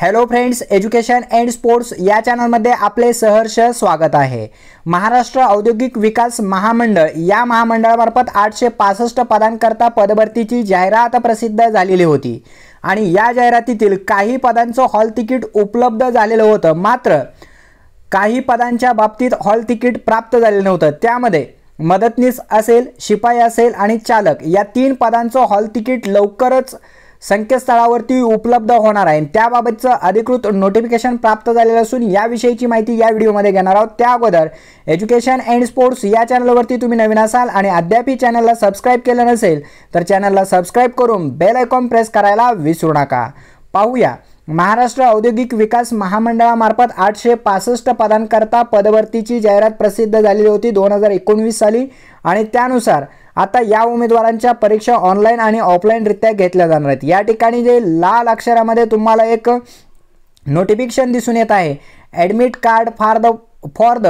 hello friends education and sports या चॅनलमध्ये आपले सहर्ष स्वागत आहे महाराष्ट्र औद्योगिक विकास महामंडळ या महामंडळामार्फत आठशे पासष्ट पदांकरता पदभरतीची जाहिरात प्रसिद्ध झालेली होती आणि या जाहिरातीतील काही पदांचं हॉल तिकीट उपलब्ध झालेलं होतं मात्र काही पदांच्या बाबतीत हॉल तिकीट प्राप्त झालेलं नव्हतं त्यामध्ये मदतनीस असेल शिपाई असेल आणि चालक या तीन पदांचं हॉल तिकीट लवकरच संकेतस्थळावरती उपलब्ध होणार आहे त्याबाबतचं अधिकृत नोटिफिकेशन प्राप्त झालेलं असून याविषयीची माहिती या व्हिडिओमध्ये घेणार आहोत त्या अगोदर एज्युकेशन अँड स्पोर्ट्स या चॅनलवरती तुम्ही नवीन असाल आणि अद्यापही चॅनलला सबस्क्राईब केलं नसेल तर चॅनलला सबस्क्राईब करून बेल आयकॉन प्रेस करायला विसरू नका पाहूया महाराष्ट्र औद्योगिक विकास महामंडळामार्फत आठशे पासष्ट पदांकरता पदभरतीची जाहिरात प्रसिद्ध झालेली होती दोन हजार एकोणवीस साली आणि त्यानुसार आता या उमेदवारांच्या परीक्षा ऑनलाईन आणि ऑफलाईनरित्या घेतल्या जाणार आहेत या ठिकाणी जे लाल अक्षरामध्ये तुम्हाला एक नोटिफिकेशन दिसून येत आहे admit card for the for the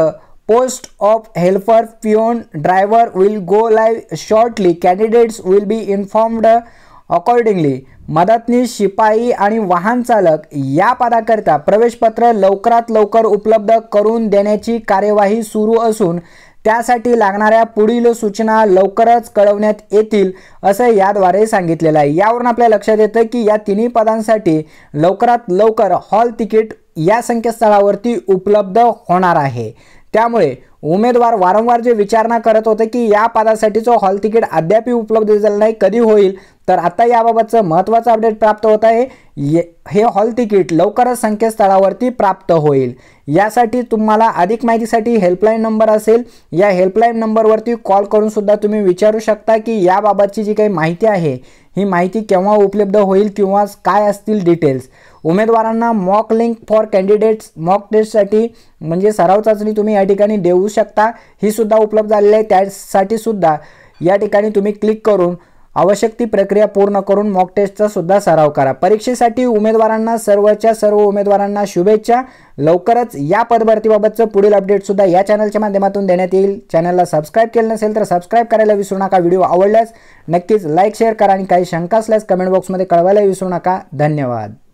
post of helper peon driver will go live shortly candidates will be informed accordingly मदतनीस शिपाई आणि वाहन चालक या पदाकरिता प्रवेशपत्र लवकरात लवकर उपलब्ध करून देण्याची कार्यवाही सुरू असून त्यासाठी लागणाऱ्या पुढील सूचना लवकरच कळवण्यात येतील असं याद्वारे सांगितलेलं आहे यावरून आपल्या लक्षात येतं की या तिन्ही पदांसाठी लवकरात लवकर हॉल तिकीट या संकेतस्थळावरती उपलब्ध होणार आहे त्यामुळे उमेदवार वारंवार जे विचारणा करत होते की या पदासाठीचं हॉल तिकीट अद्यापही उपलब्ध झालं नाही कधी होईल तर आता याबाबतचं महत्त्वाचं अपडेट प्राप्त होत आहे हे हॉल तिकीट लवकरच संकेतस्थळावरती प्राप्त होईल यासाठी तुम्हाला अधिक माहितीसाठी हेल्पलाईन नंबर असेल या हेल्पलाईन नंबरवरती कॉल करून सुद्धा तुम्ही विचारू शकता की याबाबतची जी काही माहिती आहे ही माहिती केव्हा उपलब्ध होईल किंवा काय असतील डिटेल्स उमेदवारांना mock link for candidates mock टेस्टसाठी म्हणजे सराव चाचणी तुम्ही या ठिकाणी देऊ शकता ही सुद्धा उपलब्ध झालेली आहे त्यासाठी सुद्धा या ठिकाणी तुम्ही क्लिक करून आवश्यक ती प्रक्रिया पूर्ण करून मॉक टेस्टचा सुद्धा सराव करा परीक्षेसाठी उमेदवारांना सर्वच्या सर्व उमेदवारांना शुभेच्छा लवकरच या पदभरतीबाबतचं पुढील अपडेटसुद्धा या चॅनलच्या माध्यमातून देण्यात येईल चॅनलला सबस्क्राईब केलं नसेल तर सबस्क्राईब करायला विसरू नका व्हिडिओ आवडल्यास नक्कीच लाईक शेअर करा आणि काही शंका असल्यास कमेंट बॉक्समध्ये कळवायला विसरू नका धन्यवाद